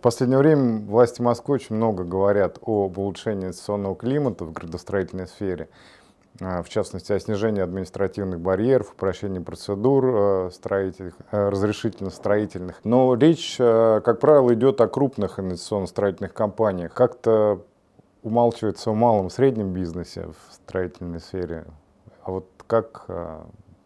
В последнее время власти Москвы очень много говорят об улучшении инвестиционного климата в градостроительной сфере, э, в частности, о снижении административных барьеров, упрощении процедур э, строительных, э, разрешительно-строительных. Но речь, как правило, идет о крупных инвестиционно-строительных компаниях. Как-то умалчивается о малом, среднем бизнесе в строительной сфере. А вот как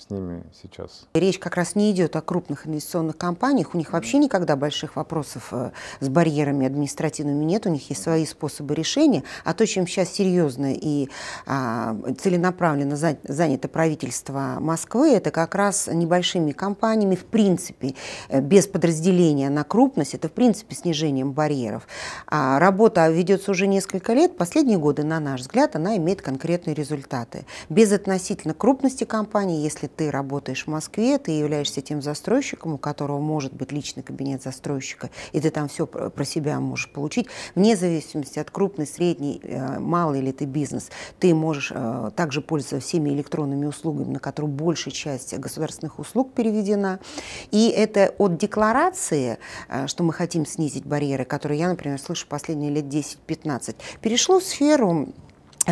с ними сейчас. Речь как раз не идет о крупных инвестиционных компаниях. У них вообще никогда больших вопросов э, с барьерами административными нет. У них есть свои способы решения. А то, чем сейчас серьезно и а, целенаправленно занято правительство Москвы, это как раз небольшими компаниями, в принципе, э, без подразделения на крупность, это, в принципе, снижением барьеров. А работа ведется уже несколько лет. Последние годы, на наш взгляд, она имеет конкретные результаты. Без относительно крупности компании, если ты работаешь в Москве, ты являешься тем застройщиком, у которого может быть личный кабинет застройщика, и ты там все про себя можешь получить, вне зависимости от крупный, средний, э, малый или ты бизнес, ты можешь э, также пользоваться всеми электронными услугами, на которые большая часть государственных услуг переведена. И это от декларации, э, что мы хотим снизить барьеры, которые я, например, слышу последние лет 10-15, перешло в сферу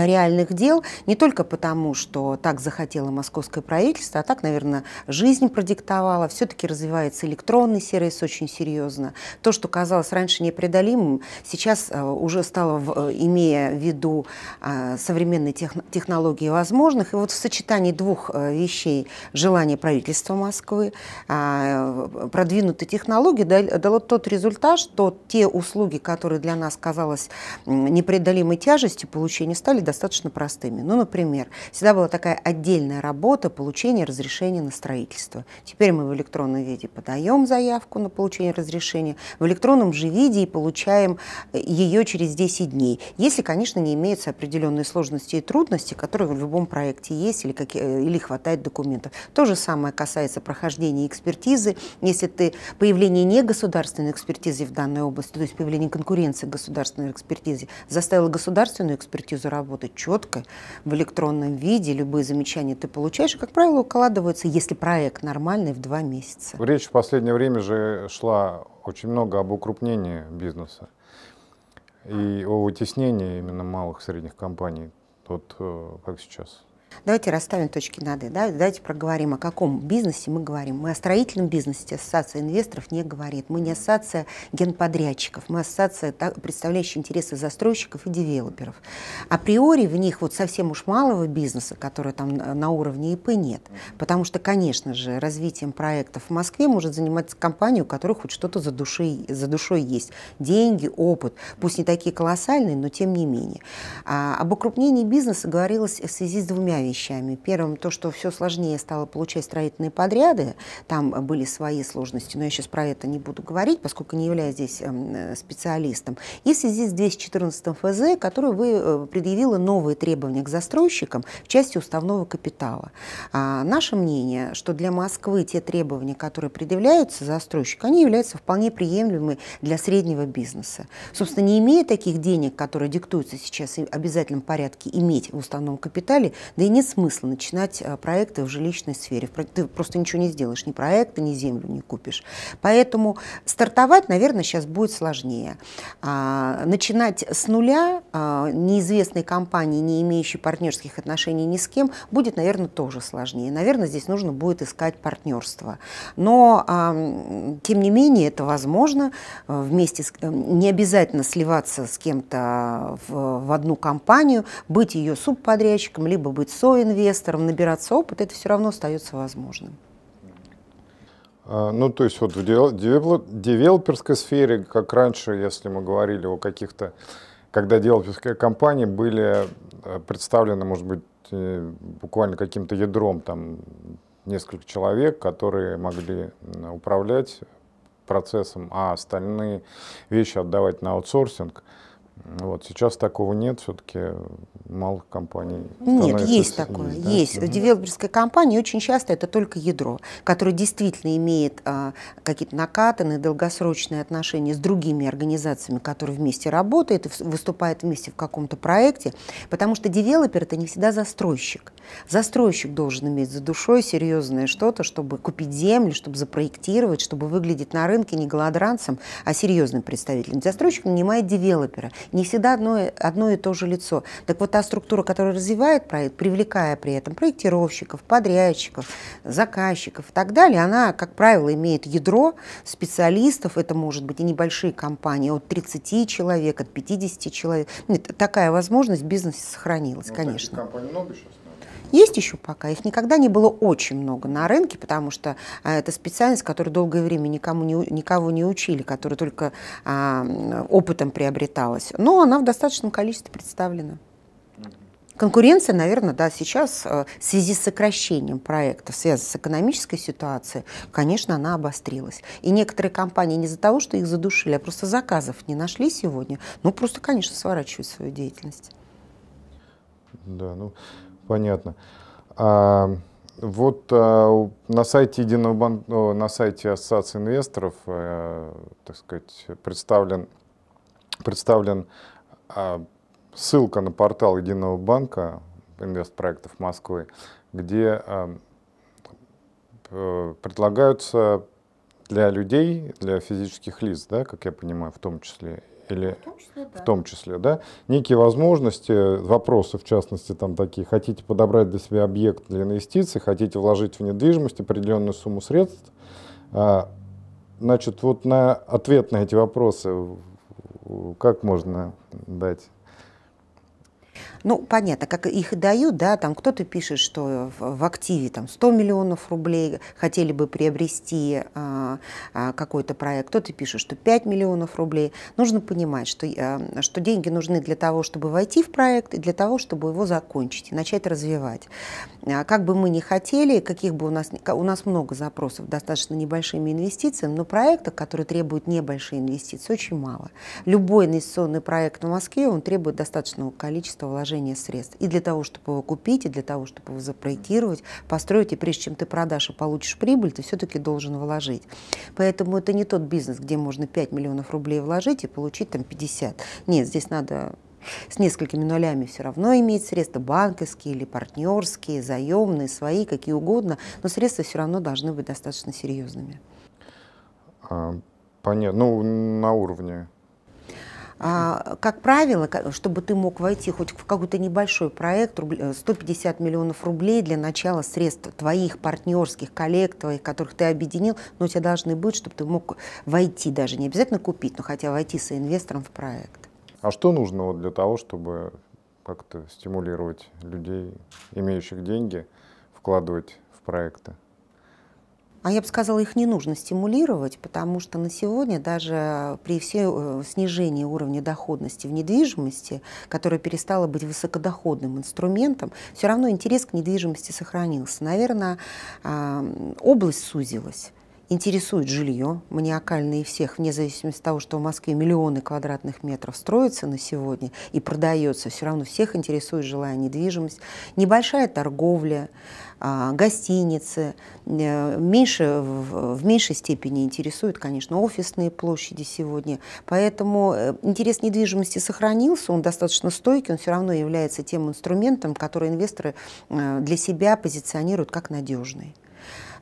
реальных дел, не только потому, что так захотело московское правительство, а так, наверное, жизнь продиктовала. Все-таки развивается электронный сервис очень серьезно. То, что казалось раньше непреодолимым, сейчас э, уже стало, э, имея в виду а, современные технологии возможных. И вот в сочетании двух э, вещей желание правительства Москвы, а, продвинутые технологии дало тот результат, что те услуги, которые для нас казалось непреодолимой тяжестью получения, стали достаточно простыми. Ну, например, всегда была такая отдельная работа получения разрешения на строительство. Теперь мы в электронном виде подаем заявку на получение разрешения, в электронном же виде и получаем э, ее через 10 дней. Если, конечно, не имеются определенные сложности и трудности, которые в любом проекте есть или, какие, э, или хватает документов. То же самое касается прохождения экспертизы. Если ты появление не государственной экспертизы в данной области, то есть появление конкуренции государственной экспертизе, заставило государственную экспертизу работать, работать четко, в электронном виде, любые замечания ты получаешь, и, как правило, укладываются, если проект нормальный, в два месяца. Речь в последнее время же шла очень много об укрупнении бизнеса и о вытеснении именно малых и средних компаний, вот э, как сейчас. Давайте расставим точки над «и». Да? Давайте проговорим, о каком бизнесе мы говорим. Мы о строительном бизнесе ассоциация инвесторов не говорит. Мы не ассоциация генподрядчиков, мы ассоциация, представляющая интересы застройщиков и девелоперов. Априори в них вот совсем уж малого бизнеса, который там на уровне ИП, нет. Потому что, конечно же, развитием проектов в Москве может заниматься компания, у которой хоть что-то за душой, за душой есть. Деньги, опыт. Пусть не такие колоссальные, но тем не менее. А, об укрупнении бизнеса говорилось в связи с двумя вещами. Первым, то, что все сложнее стало получать строительные подряды, там были свои сложности, но я сейчас про это не буду говорить, поскольку не являюсь здесь эм, э, специалистом. Есть в связи 214 ФЗ, который вы э, предъявила новые требования к застройщикам в части уставного капитала. А, наше мнение, что для Москвы те требования, которые предъявляются застройщику, они являются вполне приемлемыми для среднего бизнеса. Собственно, не имея таких денег, которые диктуются сейчас в обязательном порядке иметь в уставном капитале, да и не нет смысла начинать э, проекты в жилищной сфере. Ты просто ничего не сделаешь, ни проекта, ни землю не купишь. Поэтому стартовать, наверное, сейчас будет сложнее. А, начинать с нуля а, неизвестной компании, не имеющей партнерских отношений ни с кем, будет, наверное, тоже сложнее. Наверное, здесь нужно будет искать партнерство. Но, а, тем не менее, это возможно. Э, вместе с, э, не обязательно сливаться с кем-то в одну компанию, быть ее субподрядчиком, либо быть соинвестором набираться опыт, это все равно остается возможным. А, ну, то есть вот в девелоперской сфере, как раньше, если мы говорили о каких-то, когда девелоперские компании были э, представлены, может быть, э, буквально каким-то ядром, там, несколько человек, которые могли управлять процессом, а остальные вещи отдавать на аутсорсинг – вот, сейчас такого нет, все-таки мало компаний. Нет, есть такое, есть. Да? есть. Угу. В девелоперской компании очень часто это только ядро, которое действительно имеет а, какие-то накатанные долгосрочные отношения с другими организациями, которые вместе работают выступают вместе в каком-то проекте, потому что девелопер это не всегда застройщик. Застройщик должен иметь за душой серьезное что-то, чтобы купить землю, чтобы запроектировать, чтобы выглядеть на рынке не голодранцем, а серьезным представителем. Застройщик нанимает девелопера не всегда одно, одно и то же лицо. Так вот, та структура, которая развивает проект, привлекая при этом проектировщиков, подрядчиков, заказчиков и так далее, она, как правило, имеет ядро специалистов, это может быть и небольшие компании, от 30 человек, от 50 человек. Нет, такая возможность в бизнесе сохранилась, ну, конечно. Компаний много сейчас? Есть еще пока, их никогда не было очень много на рынке, потому что а, это специальность, которую долгое время никому не, никого не учили, которая только а, опытом приобреталась. Но она в достаточном количестве представлена. Конкуренция, наверное, да, сейчас э, в связи с сокращением проектов, в связи с экономической ситуацией, конечно, она обострилась. И некоторые компании не из-за того, что их задушили, а просто заказов не нашли сегодня, ну, просто, конечно, сворачивают свою деятельность. Да, ну, Понятно. А, вот а, на сайте единого банка, на сайте Ассоциации инвесторов, а, так сказать, представлен, представлен а, ссылка на портал единого банка инвестпроектов Москвы, где а, э, предлагаются для людей, для физических лиц, да, как я понимаю, в том числе или в том числе, да. в том числе да, некие возможности, вопросы в частности там такие, хотите подобрать для себя объект для инвестиций, хотите вложить в недвижимость определенную сумму средств, а, значит вот на ответ на эти вопросы как можно дать ну, понятно, как их и дают, да, там кто-то пишет, что в активе там 100 миллионов рублей хотели бы приобрести а, а, какой-то проект, кто-то пишет, что 5 миллионов рублей. Нужно понимать, что, а, что деньги нужны для того, чтобы войти в проект и для того, чтобы его закончить и начать развивать. А, как бы мы ни хотели, каких бы у нас, у нас много запросов, достаточно небольшими инвестициями, но проектов, которые требуют небольшие инвестиции, очень мало. Любой инвестиционный проект в Москве, он требует достаточного количества вложений вложение средств. И для того, чтобы его купить, и для того, чтобы его запроектировать, построить. И прежде чем ты продашь и получишь прибыль, ты все-таки должен вложить. Поэтому это не тот бизнес, где можно 5 миллионов рублей вложить и получить там 50. Нет, здесь надо с несколькими нулями все равно иметь средства, банковские или партнерские, заемные, свои, какие угодно, но средства все равно должны быть достаточно серьезными. А, понятно, ну на уровне а, как правило, чтобы ты мог войти хоть в какой-то небольшой проект, 150 э, миллионов рублей для начала средств твоих партнерских коллег, твоих, которых ты объединил, но у тебя должны быть, чтобы ты мог войти даже, не обязательно купить, но хотя войти со инвестором в проект. А что нужно вот для того, чтобы как-то стимулировать людей, имеющих деньги, вкладывать в проекты? А я бы сказала, их не нужно стимулировать, потому что на сегодня даже при все э, снижении уровня доходности в недвижимости, которая перестала быть высокодоходным инструментом, все равно интерес к недвижимости сохранился. Наверное, область сузилась интересует жилье, маниакальное всех, вне зависимости от того, что в Москве миллионы квадратных метров строится на сегодня и продается, все равно всех интересует жилая недвижимость, небольшая торговля, а, гостиницы, э, меньше, в меньшей степени интересуют, конечно, офисные площади сегодня. Поэтому э, интерес недвижимости сохранился, он достаточно стойкий, он все равно является тем инструментом, который инвесторы э, для себя позиционируют как надежный.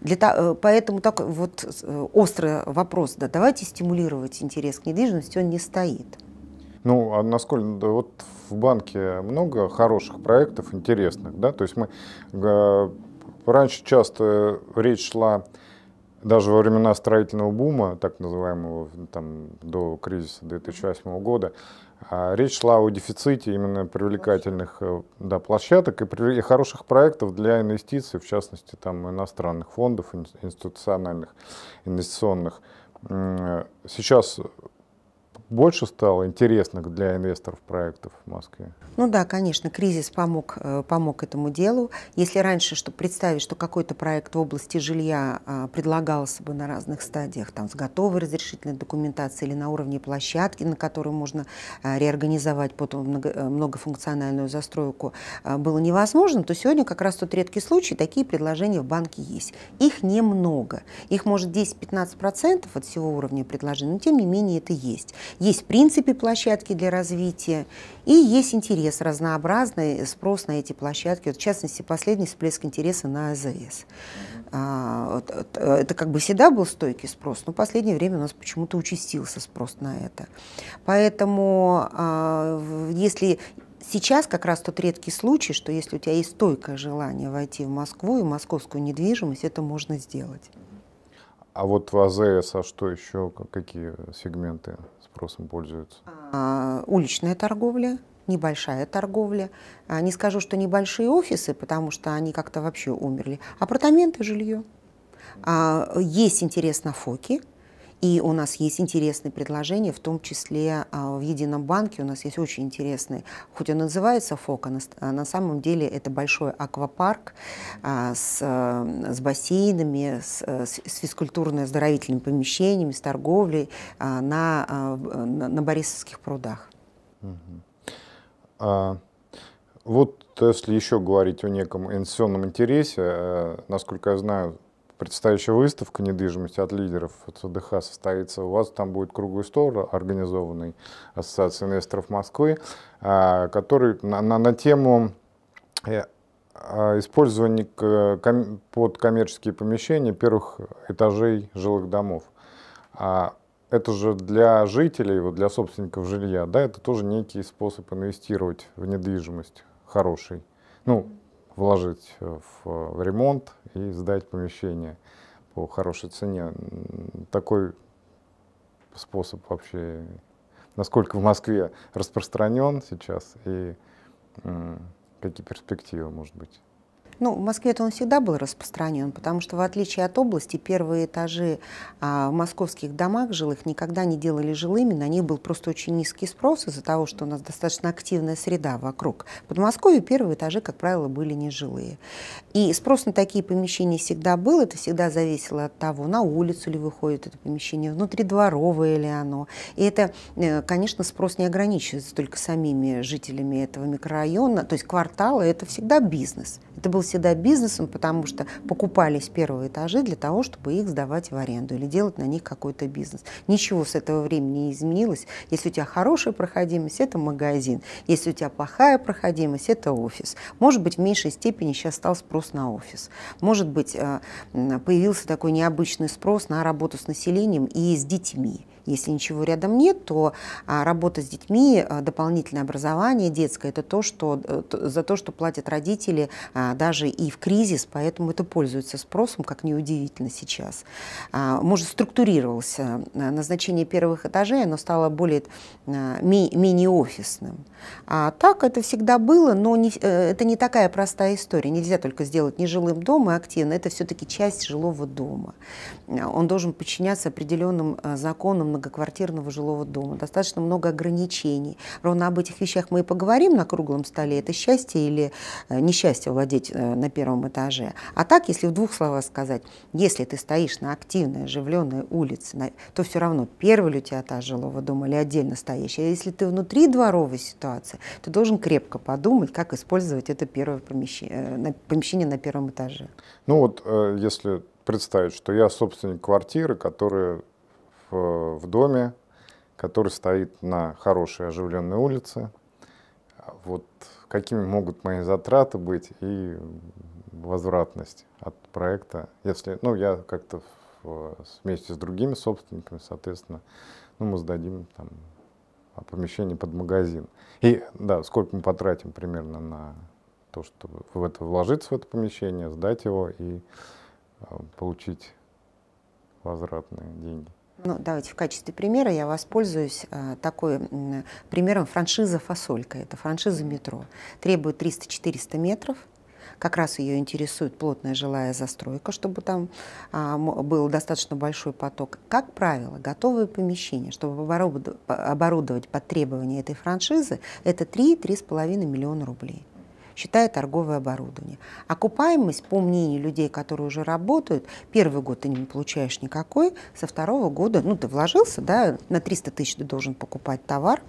Для, э, поэтому так вот э, острый вопрос, да, давайте стимулировать интерес к недвижимости, он не стоит. Ну, а насколько, да, вот в банке много хороших проектов, интересных, да, то есть мы, э, раньше часто речь шла даже во времена строительного бума, так называемого, там, до кризиса 2008 года, а, речь шла о дефиците именно привлекательных э, да, площадок и, и хороших проектов для инвестиций, в частности, там, иностранных фондов, институциональных, инвестиционных. Э, сейчас больше стало интересных для инвесторов проектов в Москве? Ну да, конечно, кризис помог, э, помог этому делу. Если раньше, чтобы представить, что какой-то проект в области жилья а, предлагался бы на разных стадиях, там с готовой разрешительной документацией или на уровне площадки, на которую можно а, реорганизовать потом э, многофункциональную застройку, а, было невозможно, то сегодня как раз тот редкий случай, такие предложения в банке есть. Их немного, их может 10-15% от всего уровня предложений, но тем не менее это есть. Есть, в принципе, площадки для развития, и есть интерес разнообразный, спрос на эти площадки. Вот, в частности, последний всплеск интереса на АЗС. А, э, это как бы всегда был стойкий спрос, но в последнее время у нас почему-то участился спрос на это. Поэтому а, если сейчас как раз тот редкий случай, что если у тебя есть стойкое желание войти в Москву и московскую недвижимость, это можно сделать. А вот в АЗС, а что еще, какие сегменты спросом пользуются? А, уличная торговля, небольшая торговля. А, не скажу, что небольшие офисы, потому что они как-то вообще умерли. Апартаменты, жилье. А, есть интерес на фоке. И у нас есть интересные предложения, в том числе а, в Едином банке у нас есть очень интересный, хоть он называется ФОКа, а на самом деле это большой аквапарк а, с, с бассейнами, с, с физкультурно-оздоровительными помещениями, с торговлей на, на, Борисовских прудах. вот если еще говорить о неком инвестиционном интересе, э, насколько я знаю, Предстоящая выставка недвижимости от лидеров ЦДХ состоится у вас. Там будет круглый стол, э, организованный Ассоциацией инвесторов Москвы, а, который на, на, на тему э, а, использования под коммерческие помещения первых этажей жилых домов. А, это же для жителей, вот для собственников жилья, да, это тоже некий способ инвестировать в недвижимость хороший. Ну, вложить э, в э, ремонт и сдать помещение по хорошей цене. Такой способ вообще, насколько в Москве распространен сейчас и какие перспективы, может быть. Ну, в москве это он всегда был распространен, потому что, в отличие от области, первые этажи а, в московских домах жилых никогда не делали жилыми, на них был просто очень низкий спрос из-за того, что у нас достаточно активная среда вокруг. В Подмосковье первые этажи, как правило, были нежилые. И спрос на такие помещения всегда был, это всегда зависело от того, на улицу ли выходит это помещение, внутридворовое ли оно. И это, э, конечно, спрос не ограничивается только самими жителями этого микрорайона, то есть квартала, это всегда бизнес. Это был всегда бизнесом, потому что покупались первые этажи для того, чтобы их сдавать в аренду или делать на них какой-то бизнес. Ничего с этого времени не изменилось. Если у тебя хорошая проходимость, это магазин. Если у тебя плохая проходимость, это офис. Может быть, в меньшей степени сейчас стал спрос на офис. Может быть, э, появился такой необычный спрос на работу с населением и с детьми если ничего рядом нет, то а, работа с детьми, а, дополнительное образование детское – это то, что, э, за то, что платят родители а, даже и в кризис, поэтому это пользуется спросом, как неудивительно сейчас. Может, структурировался назначение первых этажей, оно стало более ми мини-офисным. А так это всегда было, но не, э, это не такая простая история. Нельзя только сделать нежилым дом и активно. Это все-таки часть жилого дома. Он должен подчиняться определенным законам многоквартирного жилого дома, достаточно много ограничений. Ровно об этих вещах мы и поговорим на круглом столе. Это счастье или э, несчастье владеть э, на первом этаже. А так, если в двух словах сказать, если ты стоишь на активной, оживленной улице, то все равно первый ли у тебя этаж жилого дома или отдельно стоящий. А если ты внутри дворовой ситуации, ты должен крепко подумать, как использовать это первое помещение, э, помещение на первом этаже. Ну вот, если представить, что я собственник квартиры, которая Э, в, доме, который стоит на хорошей оживленной улице. Вот какими могут мои затраты быть и возвратность от проекта, если, ну, я как-то э, вместе с другими собственниками, соответственно, ну, мы сдадим там а, помещение под магазин. И, да, сколько мы потратим примерно на то, чтобы в это вложиться, в это помещение, сдать его и э, получить возвратные деньги. Ну, давайте в качестве примера я воспользуюсь э, такой э, примером франшиза «Фасолька». Это франшиза метро. Требует 300-400 метров. Как раз ее интересует плотная жилая застройка, чтобы там э, был достаточно большой поток. Как правило, готовые помещения, чтобы оборудовать, оборудовать под требования этой франшизы, это 3-3,5 миллиона рублей считая торговое оборудование. Окупаемость, по мнению людей, которые уже работают, первый год ты не получаешь никакой, со второго года, ну, ты вложился, да, на 300 тысяч ты должен покупать товар,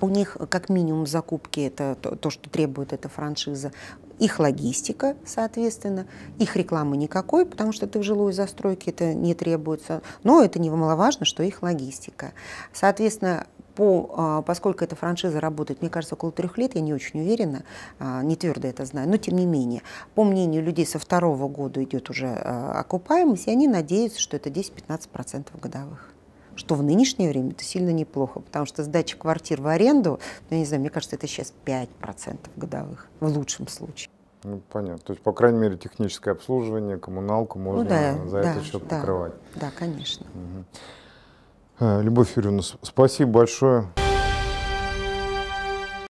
у них как минимум закупки, это то, то, что требует эта франшиза, их логистика, соответственно, их рекламы никакой, потому что ты в жилой застройке это не требуется, но это немаловажно, что их логистика. Соответственно, по, а, поскольку эта франшиза работает, мне кажется, около трех лет, я не очень уверена, а, не твердо это знаю, но тем не менее, по мнению людей, со второго года идет уже а, окупаемость, и они надеются, что это 10-15% годовых что в нынешнее время это сильно неплохо, потому что сдача квартир в аренду, ну, я не знаю, мне кажется, это сейчас 5% годовых в лучшем случае. Ну, понятно. То есть, по крайней мере, техническое обслуживание, коммуналку можно ну, да, за да, этот счет да, покрывать. Да, конечно. Угу. Э, Любовь Юрьевна, спасибо большое.